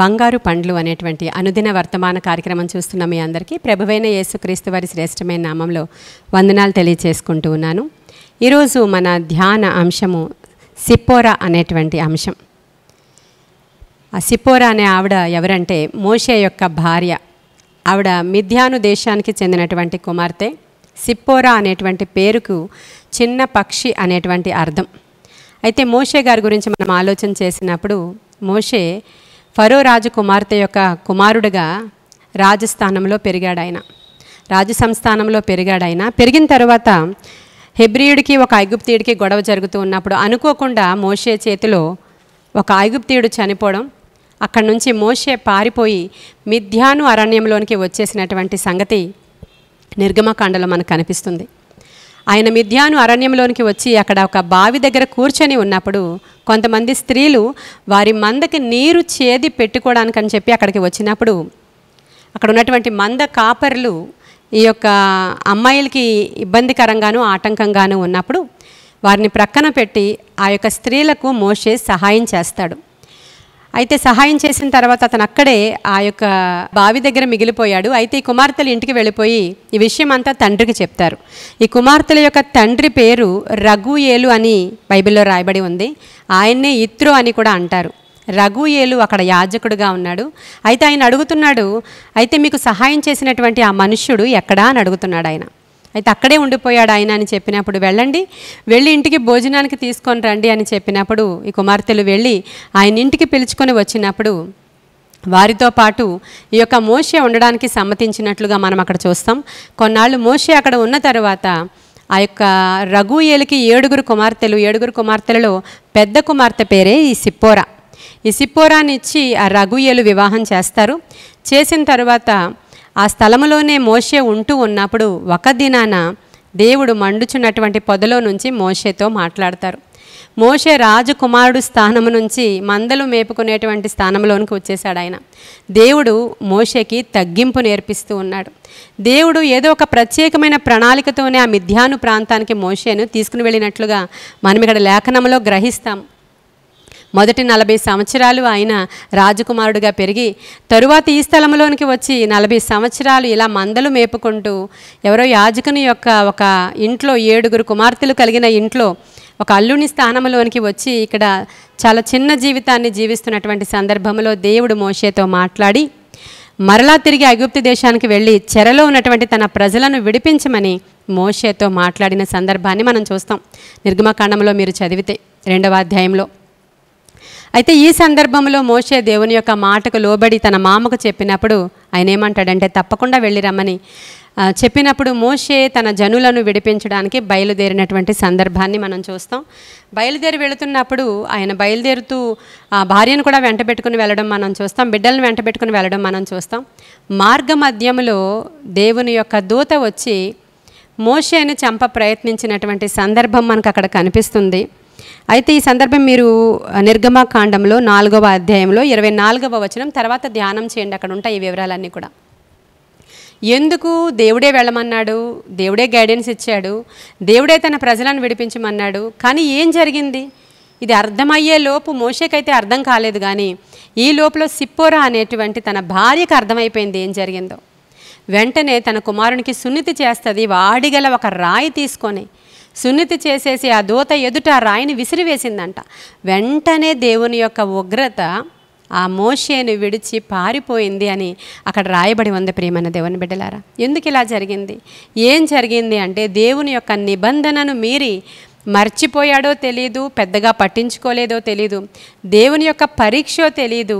బంగారు పండ్లు అనేటువంటి అనుదిన వర్తమాన కార్యక్రమం చూస్తున్న మీ అందరికీ ప్రభువైన యేసుక్రీస్తు వారి శ్రేష్టమైన నామంలో వందనాలు తెలియచేసుకుంటూ ఉన్నాను ఈరోజు మన ధ్యాన అంశము సిప్పోరా అనేటువంటి అంశం ఆ సిప్పోరా అనే ఆవిడ ఎవరంటే మోషే యొక్క భార్య ఆవిడ మిథ్యాను దేశానికి చెందినటువంటి కుమార్తె సిప్పోరా అనేటువంటి పేరుకు చిన్న పక్షి అనేటువంటి అర్థం అయితే మోషే గారి గురించి మనం ఆలోచన చేసినప్పుడు మోషే ఫరో రాజకుమార్తె యొక్క కుమారుడుగా రాజస్థానంలో పెరిగాడు ఆయన రాజు సంస్థానంలో పెరిగాడు ఆయన పెరిగిన తర్వాత హెబ్రియుడికి ఒక ఐగుప్తీయుడికి గొడవ జరుగుతూ ఉన్నప్పుడు అనుకోకుండా మోషే చేతిలో ఒక ఐగుప్తీయుడు చనిపోవడం అక్కడి నుంచి మోషే పారిపోయి మిథ్యాను అరణ్యంలోనికి వచ్చేసినటువంటి సంగతి నిర్గమకాండలో మనకు కనిపిస్తుంది ఆయన మిథ్యాను అరణ్యంలోనికి వచ్చి అక్కడ ఒక బావి దగ్గర కూర్చొని ఉన్నప్పుడు కొంతమంది స్త్రీలు వారి మందకి నీరు చేది పెట్టుకోవడానికి అని చెప్పి అక్కడికి వచ్చినప్పుడు అక్కడ ఉన్నటువంటి మంద కాపర్లు ఈ యొక్క అమ్మాయిలకి ఇబ్బందికరంగాను ఆటంకంగాను ఉన్నప్పుడు వారిని ప్రక్కన పెట్టి ఆ యొక్క స్త్రీలకు మోషే సహాయం చేస్తాడు అయితే సహాయం చేసిన తర్వాత అతను అక్కడే ఆ యొక్క బావి దగ్గర మిగిలిపోయాడు అయితే ఈ కుమార్తెలు ఇంటికి వెళ్ళిపోయి ఈ విషయం అంతా తండ్రికి చెప్తారు ఈ కుమార్తెల యొక్క తండ్రి పేరు రఘుయేలు అని బైబిల్లో రాయబడి ఉంది ఆయన్నే ఇత్రో అని కూడా అంటారు రఘుయేలు అక్కడ యాజకుడుగా ఉన్నాడు అయితే ఆయన అడుగుతున్నాడు అయితే మీకు సహాయం చేసినటువంటి ఆ మనుష్యుడు ఎక్కడా అని అడుగుతున్నాడు ఆయన అయితే అక్కడే ఉండిపోయాడు ఆయన అని చెప్పినప్పుడు వెళ్ళండి వెళ్ళి ఇంటికి భోజనానికి తీసుకొని రండి అని చెప్పినప్పుడు ఈ కుమార్తెలు వెళ్ళి ఆయన ఇంటికి పిలుచుకొని వచ్చినప్పుడు వారితో పాటు ఈ యొక్క మోషే ఉండడానికి సమ్మతించినట్లుగా మనం అక్కడ చూస్తాం కొన్నాళ్ళు మోషే అక్కడ ఉన్న తర్వాత ఆ యొక్క రఘుయేలికి ఏడుగురు కుమార్తెలు ఏడుగురు కుమార్తెలలో పెద్ద కుమార్తె పేరే ఈ సిప్పోరా ఈ సిప్పోరానిచ్చి ఆ రఘుయేలు వివాహం చేస్తారు చేసిన తర్వాత ఆ స్థలములోనే మోషే ఉంటూ ఉన్నప్పుడు ఒక దినాన దేవుడు మండుచున్నటువంటి పొదలో నుంచి మోషేతో మాట్లాడతారు మోషే రాజకుమారుడు స్థానము నుంచి మందలు మేపుకునేటువంటి స్థానంలోనికి వచ్చేశాడు ఆయన దేవుడు మోషేకి తగ్గింపు నేర్పిస్తూ ఉన్నాడు దేవుడు ఏదో ఒక ప్రత్యేకమైన ప్రణాళికతోనే ఆ మిథ్యాను ప్రాంతానికి మోషేను తీసుకుని వెళ్ళినట్లుగా మనం ఇక్కడ లేఖనంలో గ్రహిస్తాం మొదటి నలభై సంవత్సరాలు ఆయన రాజకుమారుడిగా పెరిగి తరువాత ఈ స్థలంలోనికి వచ్చి నలభై సంవత్సరాలు ఇలా మందలు మేపుకుంటూ ఎవరో యాజకుని యొక్క ఒక ఇంట్లో ఏడుగురు కుమార్తెలు కలిగిన ఇంట్లో ఒక అల్లుని స్థానంలోనికి వచ్చి ఇక్కడ చాలా చిన్న జీవితాన్ని జీవిస్తున్నటువంటి సందర్భంలో దేవుడు మోషేతో మాట్లాడి మరలా తిరిగి అగుప్తి దేశానికి వెళ్ళి చెరలో ఉన్నటువంటి తన ప్రజలను విడిపించమని మోషేతో మాట్లాడిన సందర్భాన్ని మనం చూస్తాం నిర్గమకాండంలో మీరు చదివితే రెండవ అధ్యాయంలో అయితే ఈ సందర్భంలో మోషే దేవుని యొక్క మాటకు లోబడి తన మామకు చెప్పినప్పుడు ఆయన ఏమంటాడంటే తప్పకుండా వెళ్ళిరమ్మని చెప్పినప్పుడు మోషే తన జనులను విడిపించడానికి బయలుదేరినటువంటి సందర్భాన్ని మనం చూస్తాం బయలుదేరి వెళుతున్నప్పుడు ఆయన బయలుదేరుతూ ఆ భార్యను కూడా పెట్టుకుని వెళ్ళడం మనం చూస్తాం బిడ్డలను వెంటబెట్టుకుని వెళ్ళడం మనం చూస్తాం మార్గ మధ్యంలో దేవుని యొక్క దూత వచ్చి మోషేను చంప ప్రయత్నించినటువంటి సందర్భం మనకు అక్కడ కనిపిస్తుంది అయితే ఈ సందర్భం మీరు నిర్గమకాండంలో నాలుగవ అధ్యాయంలో ఇరవై నాలుగవ వచనం తర్వాత ధ్యానం చేయండి అక్కడ ఉంటాయి ఈ వివరాలన్నీ కూడా ఎందుకు దేవుడే వెళ్ళమన్నాడు దేవుడే గైడెన్స్ ఇచ్చాడు దేవుడే తన ప్రజలను విడిపించమన్నాడు కానీ ఏం జరిగింది ఇది అర్థమయ్యే లోపు మోషేకైతే అర్థం కాలేదు కానీ ఈ లోపల సిప్పోరా అనేటువంటి తన భార్యకు అర్థమైపోయింది ఏం జరిగిందో వెంటనే తన కుమారునికి సున్నితి చేస్తుంది వాడిగల ఒక రాయి తీసుకొని సున్నితి చేసేసి ఆ దూత ఎదుట రాయిని విసిరివేసిందంట వెంటనే దేవుని యొక్క ఉగ్రత ఆ మోషేను విడిచి పారిపోయింది అని అక్కడ రాయబడి ఉంది ప్రియమైన దేవుని బిడ్డలారా ఎందుకు ఇలా జరిగింది ఏం జరిగింది అంటే దేవుని యొక్క నిబంధనను మీరి మర్చిపోయాడో తెలీదు పెద్దగా పట్టించుకోలేదో తెలీదు దేవుని యొక్క పరీక్షో తెలీదు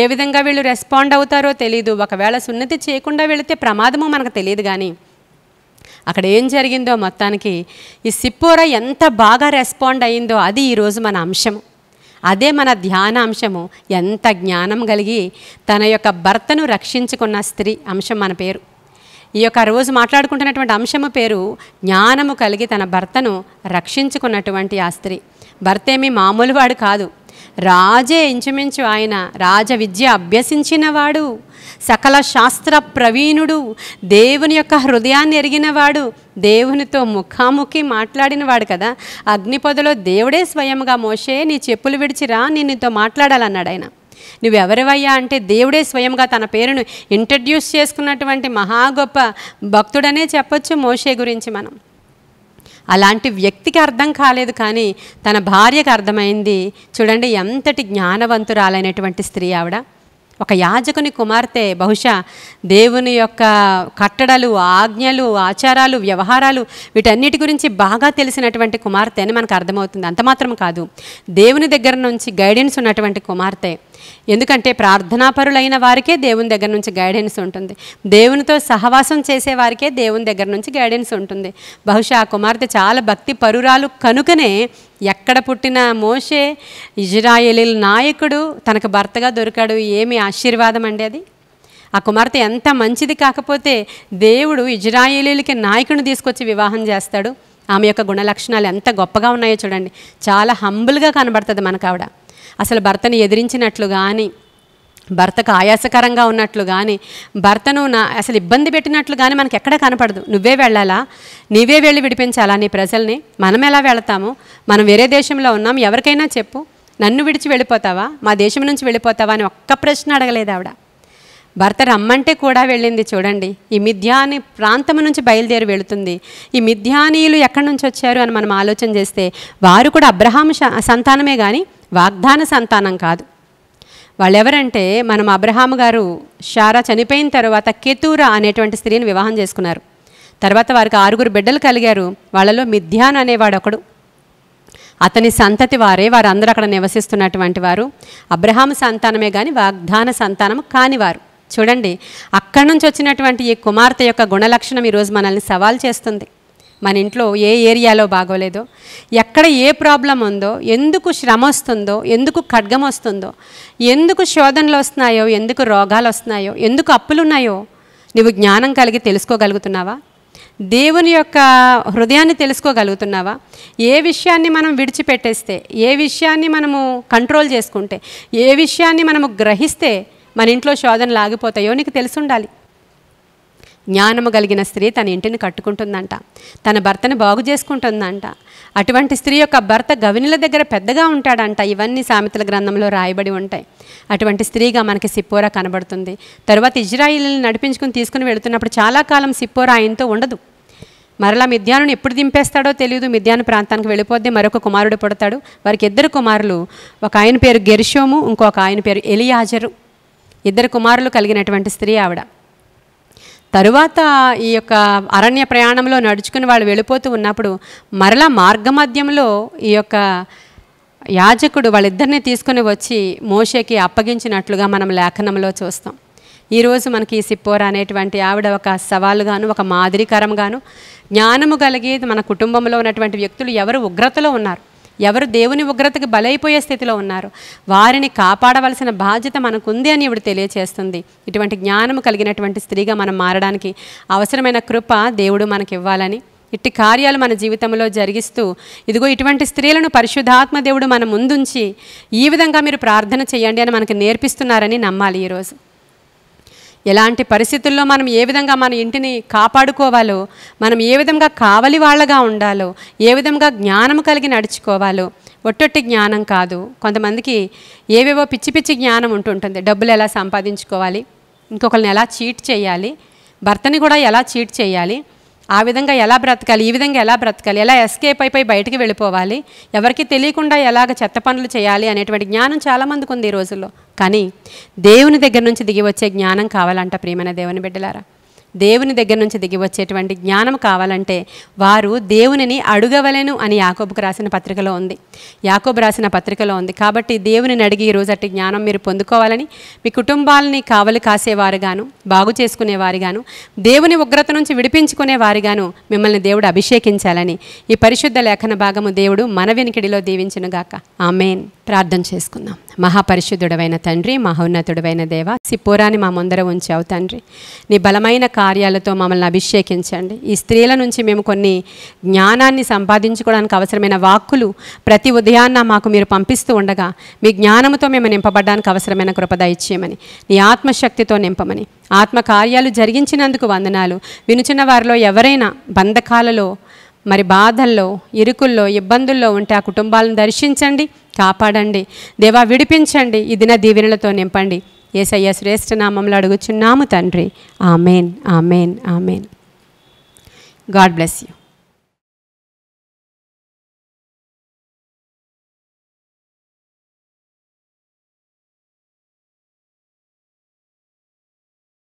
ఏ విధంగా వీళ్ళు రెస్పాండ్ అవుతారో తెలీదు ఒకవేళ సున్నతి చేయకుండా వెళితే ప్రమాదమో మనకు తెలియదు కానీ అక్కడ ఏం జరిగిందో మొత్తానికి ఈ సిప్పోర ఎంత బాగా రెస్పాండ్ అయిందో అది ఈరోజు మన అంశము అదే మన ధ్యాన అంశము ఎంత జ్ఞానం కలిగి తన యొక్క భర్తను రక్షించుకున్న స్త్రీ అంశం మన పేరు ఈ యొక్క రోజు మాట్లాడుకుంటున్నటువంటి అంశము పేరు జ్ఞానము కలిగి తన భర్తను రక్షించుకున్నటువంటి ఆ స్త్రీ భర్త ఏమీ మామూలువాడు కాదు రాజే ఇంచుమించు ఆయన రాజ విద్య అభ్యసించినవాడు సకల శాస్త్ర ప్రవీణుడు దేవుని యొక్క హృదయాన్ని ఎరిగినవాడు దేవునితో ముఖాముఖి మాట్లాడినవాడు కదా అగ్నిపొదలో దేవుడే స్వయంగా మోషే నీ చెప్పులు విడిచిరా నేను నీతో మాట్లాడాలన్నాడు ఆయన నువ్వెవరివయ్యా అంటే దేవుడే స్వయంగా తన పేరును ఇంట్రడ్యూస్ చేసుకున్నటువంటి మహా గొప్ప భక్తుడనే చెప్పొచ్చు మోషే గురించి మనం అలాంటి వ్యక్తికి అర్థం కాలేదు కానీ తన భార్యకు అర్థమైంది చూడండి ఎంతటి జ్ఞానవంతురాలైనటువంటి స్త్రీ ఆవిడ ఒక యాజకుని కుమార్తె బహుశా దేవుని యొక్క కట్టడలు ఆజ్ఞలు ఆచారాలు వ్యవహారాలు వీటన్నిటి గురించి బాగా తెలిసినటువంటి కుమార్తె అని మనకు అర్థమవుతుంది అంత మాత్రం కాదు దేవుని దగ్గర నుంచి గైడెన్స్ ఉన్నటువంటి కుమార్తె ఎందుకంటే ప్రార్థనాపరులైన వారికే దేవుని దగ్గర నుంచి గైడెన్స్ ఉంటుంది దేవునితో సహవాసం చేసే వారికే దేవుని దగ్గర నుంచి గైడెన్స్ ఉంటుంది బహుశా ఆ కుమార్తె చాలా భక్తి పరురాలు కనుకనే ఎక్కడ పుట్టిన మోషే ఇజ్రాయేలీల నాయకుడు తనకు భర్తగా దొరికాడు ఏమి ఆశీర్వాదం అండి అది ఆ కుమార్తె ఎంత మంచిది కాకపోతే దేవుడు ఇజ్రాయేలీలకి నాయకుని తీసుకొచ్చి వివాహం చేస్తాడు ఆమె యొక్క గుణలక్షణాలు ఎంత గొప్పగా ఉన్నాయో చూడండి చాలా హంబుల్గా కనబడుతుంది మనకు ఆవిడ అసలు భర్తని ఎదిరించినట్లు కానీ భర్తకు ఆయాసకరంగా ఉన్నట్లు కానీ భర్తను నా అసలు ఇబ్బంది పెట్టినట్లు కానీ మనకి ఎక్కడ కనపడదు నువ్వే వెళ్ళాలా నీవే వెళ్ళి విడిపించాలా నీ ప్రజల్ని మనం ఎలా వెళతాము మనం వేరే దేశంలో ఉన్నాం ఎవరికైనా చెప్పు నన్ను విడిచి వెళ్ళిపోతావా మా దేశం నుంచి వెళ్ళిపోతావా అని ఒక్క ప్రశ్న అడగలేదు ఆవిడ భర్త రమ్మంటే కూడా వెళ్ళింది చూడండి ఈ మిథ్యాని ప్రాంతం నుంచి బయలుదేరి వెళుతుంది ఈ మిథ్యానీయులు ఎక్కడి నుంచి వచ్చారు అని మనం ఆలోచన చేస్తే వారు కూడా అబ్రహాం సంతానమే కానీ వాగ్దాన సంతానం కాదు వాళ్ళు ఎవరంటే మనం అబ్రహాం గారు షారా చనిపోయిన తర్వాత కెతూరా అనేటువంటి స్త్రీని వివాహం చేసుకున్నారు తర్వాత వారికి ఆరుగురు బిడ్డలు కలిగారు వాళ్ళలో మిథ్యాన్ అనేవాడు ఒకడు అతని సంతతి వారే వారందరూ అక్కడ నివసిస్తున్నటువంటి వారు అబ్రహాం సంతానమే కానీ వాగ్దాన సంతానం కానివారు చూడండి అక్కడి నుంచి వచ్చినటువంటి ఈ కుమార్తె యొక్క గుణలక్షణం ఈరోజు మనల్ని సవాల్ చేస్తుంది మన ఇంట్లో ఏ ఏరియాలో బాగోలేదో ఎక్కడ ఏ ప్రాబ్లం ఉందో ఎందుకు శ్రమ వస్తుందో ఎందుకు ఖడ్గం వస్తుందో ఎందుకు శోధనలు వస్తున్నాయో ఎందుకు రోగాలు వస్తున్నాయో ఎందుకు అప్పులు ఉన్నాయో నువ్వు జ్ఞానం కలిగి తెలుసుకోగలుగుతున్నావా దేవుని యొక్క హృదయాన్ని తెలుసుకోగలుగుతున్నావా ఏ విషయాన్ని మనం విడిచిపెట్టేస్తే ఏ విషయాన్ని మనము కంట్రోల్ చేసుకుంటే ఏ విషయాన్ని మనము గ్రహిస్తే మన ఇంట్లో శోధనలు ఆగిపోతాయో నీకు తెలిసి ఉండాలి జ్ఞానము కలిగిన స్త్రీ తన ఇంటిని కట్టుకుంటుందంట తన భర్తను బాగు చేసుకుంటుందంట అటువంటి స్త్రీ యొక్క భర్త గవినుల దగ్గర పెద్దగా ఉంటాడంట ఇవన్నీ సామెతల గ్రంథంలో రాయబడి ఉంటాయి అటువంటి స్త్రీగా మనకి సిప్పోరా కనబడుతుంది తర్వాత ఇజ్రాయిల్ని నడిపించుకుని తీసుకుని వెళుతున్నప్పుడు చాలా కాలం సిప్పోరా ఆయనతో ఉండదు మరలా మిద్యాను ఎప్పుడు దింపేస్తాడో తెలియదు మిద్యాను ప్రాంతానికి వెళ్ళిపోద్ది మరొక కుమారుడు పుడతాడు వారికి ఇద్దరు కుమారులు ఒక ఆయన పేరు గెరిషోము ఇంకొక ఆయన పేరు ఎలియాజరు ఇద్దరు కుమారులు కలిగినటువంటి స్త్రీ ఆవిడ తరువాత ఈ యొక్క అరణ్య ప్రయాణంలో నడుచుకుని వాళ్ళు వెళ్ళిపోతూ ఉన్నప్పుడు మరలా మార్గమధ్యంలో ఈ యొక్క యాజకుడు వాళ్ళిద్దరిని తీసుకుని వచ్చి మోషేకి అప్పగించినట్లుగా మనం లేఖనంలో చూస్తాం ఈరోజు మనకి ఈ సిప్పోర అనేటువంటి ఆవిడ ఒక సవాలుగాను ఒక మాదిరికరంగాను జ్ఞానము కలిగేది మన కుటుంబంలో ఉన్నటువంటి వ్యక్తులు ఎవరు ఉగ్రతలో ఉన్నారు ఎవరు దేవుని ఉగ్రతకి బలైపోయే స్థితిలో ఉన్నారు వారిని కాపాడవలసిన బాధ్యత మనకుంది అని ఇవిడు తెలియచేస్తుంది ఇటువంటి జ్ఞానము కలిగినటువంటి స్త్రీగా మనం మారడానికి అవసరమైన కృప దేవుడు మనకివ్వాలని ఇట్టి కార్యాలు మన జీవితంలో జరిగిస్తూ ఇదిగో ఇటువంటి స్త్రీలను పరిశుద్ధాత్మ దేవుడు మన ముందుంచి ఈ విధంగా మీరు ప్రార్థన చేయండి అని మనకు నేర్పిస్తున్నారని నమ్మాలి ఈరోజు ఎలాంటి పరిస్థితుల్లో మనం ఏ విధంగా మన ఇంటిని కాపాడుకోవాలో మనం ఏ విధంగా కావలి వాళ్ళగా ఉండాలో ఏ విధంగా జ్ఞానం కలిగి నడుచుకోవాలో ఒట్టొట్టి జ్ఞానం కాదు కొంతమందికి ఏవేవో పిచ్చి పిచ్చి జ్ఞానం ఉంటుంటుంది డబ్బులు ఎలా సంపాదించుకోవాలి ఇంకొకరిని ఎలా చీట్ చేయాలి భర్తని కూడా ఎలా చీట్ చేయాలి ఆ విధంగా ఎలా బ్రతకాలి ఈ విధంగా ఎలా బ్రతకాలి ఎలా ఎస్కేప్ అయిపోయి బయటికి వెళ్ళిపోవాలి ఎవరికి తెలియకుండా ఎలాగ చెత్త పనులు చేయాలి అనేటువంటి జ్ఞానం చాలామందికి ఉంది ఈ రోజుల్లో కానీ దేవుని దగ్గర నుంచి దిగి వచ్చే జ్ఞానం కావాలంట ప్రియమైన దేవుని బిడ్డలారా దేవుని దగ్గర నుంచి దిగి వచ్చేటువంటి జ్ఞానం కావాలంటే వారు దేవునిని అడుగవలను అని యాకోబుకు రాసిన పత్రికలో ఉంది యాకోబు రాసిన పత్రికలో ఉంది కాబట్టి దేవునిని అడిగి ఈరోజు అట్టి జ్ఞానం మీరు పొందుకోవాలని మీ కుటుంబాలని కావలి కాసేవారుగాను బాగు చేసుకునేవారుగాను దేవుని ఉగ్రత నుంచి విడిపించుకునే వారిగాను మిమ్మల్ని దేవుడు అభిషేకించాలని ఈ పరిశుద్ధ లేఖన భాగము దేవుడు మన వెనుకిడిలో దీవించునుగాక ఆమెన్ ప్రార్థన చేసుకుందాం మహాపరిశుద్ధుడవైన తండ్రి మహోన్నతుడవైన దేవ సిపోరాని మా ముందర ఉంచావు తండ్రి నీ బలమైన కార్యాలతో మమ్మల్ని అభిషేకించండి ఈ స్త్రీల నుంచి మేము కొన్ని జ్ఞానాన్ని సంపాదించుకోవడానికి అవసరమైన వాక్కులు ప్రతి ఉదయాన్న మాకు మీరు పంపిస్తూ ఉండగా మీ జ్ఞానంతో మేము నింపబడడానికి అవసరమైన కృపద ఇచ్చేయమని నీ ఆత్మశక్తితో నింపమని ఆత్మ కార్యాలు జరిగించినందుకు వందనాలు వినుచున్న వారిలో ఎవరైనా బంధకాలలో మరి బాధల్లో ఇరుకుల్లో ఇబ్బందుల్లో ఉంటే ఆ కుటుంబాలను దర్శించండి కాపాడండి దేవా విడిపించండి ఈ దిన దీవెనలతో నింపండి ఏసయ్య శ్రేష్ఠ నామంలో అడుగుచున్నాము తండ్రి amen amen amen God bless you